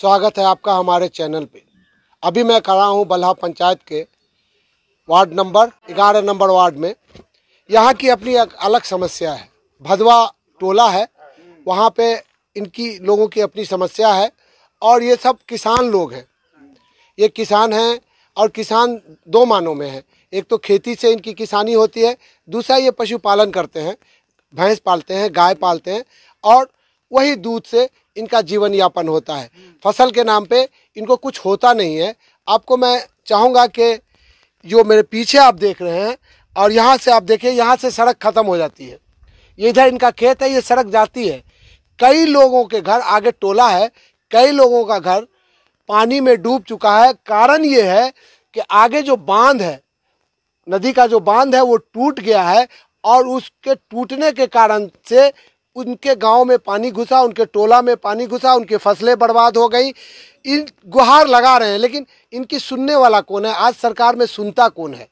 स्वागत है आपका हमारे चैनल पे अभी मैं खड़ा हूँ बल्हा पंचायत के वार्ड नंबर ग्यारह नंबर वार्ड में यहाँ की अपनी एक अलग समस्या है भदवा टोला है वहाँ पे इनकी लोगों की अपनी समस्या है और ये सब किसान लोग हैं ये किसान हैं और किसान दो मानों में हैं एक तो खेती से इनकी किसानी होती है दूसरा ये पशुपालन करते हैं भैंस पालते हैं गाय पालते हैं और वही दूध से इनका जीवन यापन होता है फसल के नाम पे इनको कुछ होता नहीं है आपको मैं चाहूँगा कि जो मेरे पीछे आप देख रहे हैं और यहाँ से आप देखिए यहाँ से सड़क ख़त्म हो जाती है ये इधर इनका खेत है ये सड़क जाती है कई लोगों के घर आगे टोला है कई लोगों का घर पानी में डूब चुका है कारण ये है कि आगे जो बांध है नदी का जो बांध है वो टूट गया है और उसके टूटने के कारण से उनके गांव में पानी घुसा उनके टोला में पानी घुसा उनकी फसलें बर्बाद हो गई इन गुहार लगा रहे हैं लेकिन इनकी सुनने वाला कौन है आज सरकार में सुनता कौन है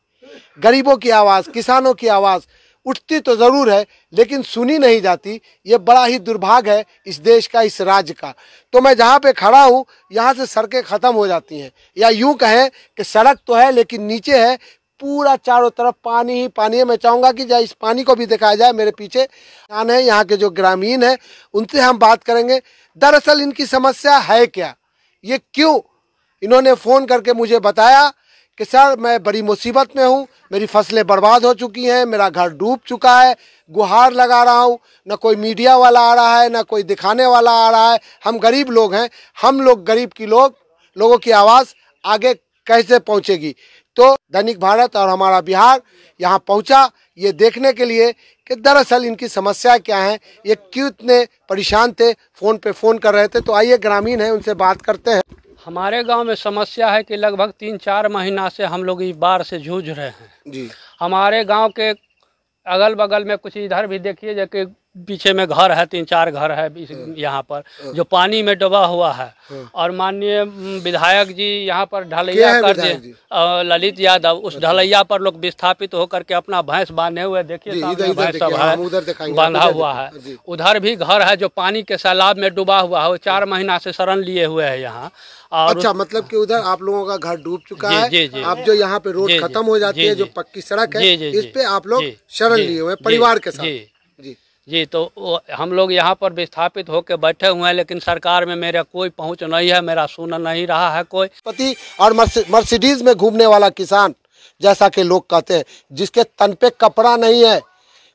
गरीबों की आवाज़ किसानों की आवाज़ उठती तो ज़रूर है लेकिन सुनी नहीं जाती ये बड़ा ही दुर्भाग्य है इस देश का इस राज्य का तो मैं जहाँ पे खड़ा हूँ यहाँ से सड़कें ख़त्म हो जाती हैं या यूँ कहें कि सड़क तो है लेकिन नीचे है पूरा चारों तरफ पानी ही पानी है मैं चाहूँगा कि जाए इस पानी को भी दिखाया जाए मेरे पीछे किसान है यहाँ के जो ग्रामीण है उनसे हम बात करेंगे दरअसल इनकी समस्या है क्या ये क्यों इन्होंने फ़ोन करके मुझे बताया कि सर मैं बड़ी मुसीबत में हूँ मेरी फसलें बर्बाद हो चुकी हैं मेरा घर डूब चुका है गुहार लगा रहा हूँ ना कोई मीडिया वाला आ रहा है ना कोई दिखाने वाला आ रहा है हम गरीब लोग हैं हम लोग गरीब की लोग लोगों की आवाज़ आगे कैसे पहुँचेगी तो दैनिक भारत और हमारा बिहार यहाँ पहुँचा ये देखने के लिए कि दरअसल इनकी समस्या क्या है ये क्यों इतने परेशान थे फ़ोन पे फ़ोन कर रहे थे तो आइए ग्रामीण है उनसे बात करते हैं हमारे गांव में समस्या है कि लगभग तीन चार महीना से हम लोग इस बाढ़ से जूझ रहे हैं जी हमारे गांव के अगल बगल में कुछ इधर भी देखिए जैसे पीछे में घर है तीन चार घर है हाँ। यहाँ पर हाँ। जो पानी में डूबा हुआ है हाँ। और माननीय विधायक जी यहाँ पर ढलैया कर ललित यादव उस अच्छा। ढलैया पर लोग विस्थापित होकर के अपना भैंस बांधे हुए देखिए भैंस बांधा हुआ है उधर भी घर है जो पानी के सैलाब में डूबा हुआ है वो चार महीना से शरण लिए हुए है यहाँ और अच्छा मतलब कि उधर आप लोगों का घर डूब चुका है जी, जी, आप जो यहाँ पे रोड खत्म हो जाती है जो पक्की सड़क है इस पे आप लोग शरण लिए हुए परिवार के साथ जी तो हम लोग यहाँ पर विस्थापित होकर बैठे हुए हैं लेकिन सरकार में मेरा कोई पहुँच नहीं है मेरा सुना नहीं रहा है कोई पति और मर्सिडीज में घूमने वाला किसान जैसा कि लोग कहते हैं जिसके तन पे कपड़ा नहीं है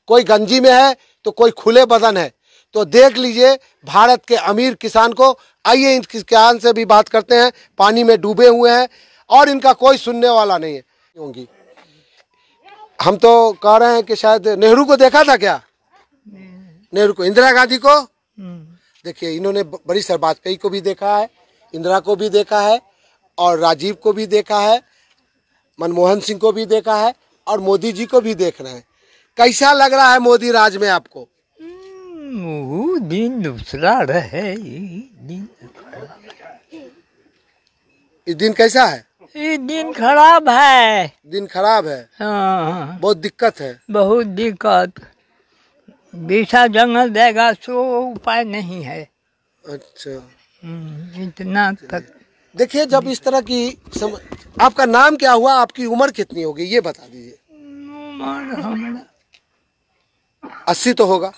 कोई गंजी में है तो कोई खुले बदन है तो देख लीजिए भारत के अमीर किसान को आइए इन किसान से भी बात करते हैं पानी में डूबे हुए हैं और इनका कोई सुनने वाला नहीं है होंगी हम तो कह रहे हैं कि शायद नेहरू को देखा था क्या नेहरू को इंदिरा गांधी को हम्म। देखिए इन्होंने बड़ी सर वाजपेयी को भी देखा है इंदिरा को भी देखा है और राजीव को भी देखा है मनमोहन सिंह को भी देखा है और मोदी जी को भी देख रहे हैं कैसा लग रहा है मोदी राज में आपको दिन दूसरा रहे दिन इस दिन कैसा है दिन खराब है दिन खराब है हाँ बहुत दिक्कत है बहुत दिक्कत बीसा जंगल देगा सो उपाय नहीं है अच्छा हम्म, इतना तक देखिए जब इस तरह की सम... आपका नाम क्या हुआ आपकी उम्र कितनी होगी ये बता दीजिए उम्र अस्सी तो होगा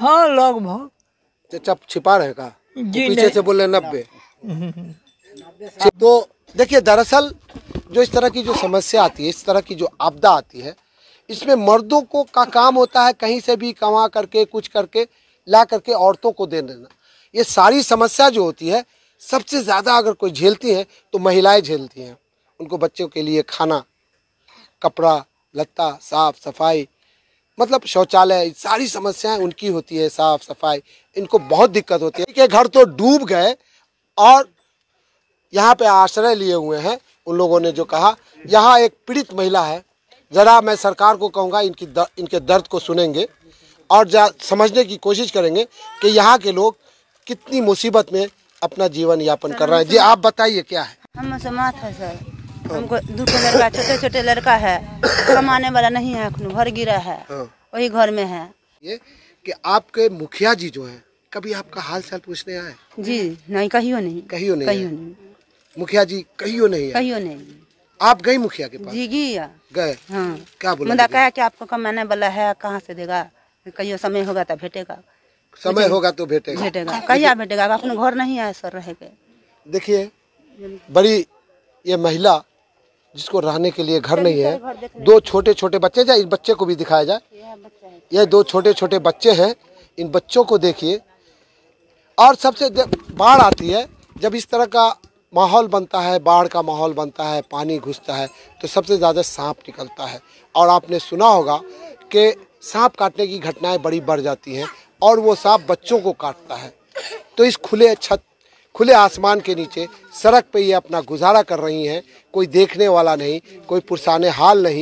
हाँ लगभग छिपा रहेगा पीछे से बोले नब्बे हम्म। तो देखिए दरअसल जो इस तरह की जो समस्या आती है इस तरह की जो आपदा आती है इसमें मर्दों को का काम होता है कहीं से भी कमा करके कुछ करके ला करके औरतों को दे देना ये सारी समस्या जो होती है सबसे ज़्यादा अगर कोई झेलती है तो महिलाएं झेलती हैं उनको बच्चों के लिए खाना कपड़ा लत्ता साफ सफाई मतलब शौचालय सारी समस्याएं उनकी होती है साफ सफाई इनको बहुत दिक्कत होती है कि घर तो डूब गए और यहाँ पे आश्रय लिए हुए हैं उन लोगों ने जो कहा यहाँ एक पीड़ित महिला है ज़रा मैं सरकार को कहूँगा इनकी दर, इनके दर्द को सुनेंगे और जा समझने की कोशिश करेंगे कि यहाँ के लोग कितनी मुसीबत में अपना जीवन यापन कर रहे हैं जी आप बताइए क्या है हम समात है सर हमको दो लड़का छोटे छोटे लड़का है कमाने वाला नहीं है घर गिरा है हाँ। वही घर में है ये कि आपके मुखिया जी जो है कभी आपका हाल चाल पूछने आए जी नहीं कहियो नहीं कहियो नहीं, कहियो नहीं। मुखिया जी कहियो नहीं कहियो नहीं आप गई मुखिया के पास जी गया गए हाँ। क्या बोला मुदा कहा कि आपको कम मैंने बोला है कहाँ से देगा कहियो समय होगा तो भेटेगा समय होगा तो भेटेगा भेटेगा कहिया भेटेगा अपने घर नहीं आए सर रहे देखिए बड़ी ये महिला जिसको रहने के लिए घर नहीं है दो छोटे छोटे बच्चे जाए इस बच्चे को भी दिखाया जाए ये दो छोटे छोटे बच्चे हैं इन बच्चों को देखिए और सबसे बाढ़ आती है जब इस तरह का माहौल बनता है बाढ़ का माहौल बनता है पानी घुसता है तो सबसे ज़्यादा सांप निकलता है और आपने सुना होगा कि सांप काटने की घटनाएं बड़ी बढ़ जाती हैं और वो सांप बच्चों को काटता है तो इस खुले छत खुले आसमान के नीचे सड़क पे ये अपना गुजारा कर रही हैं कोई देखने वाला नहीं कोई पुरसाने हाल नहीं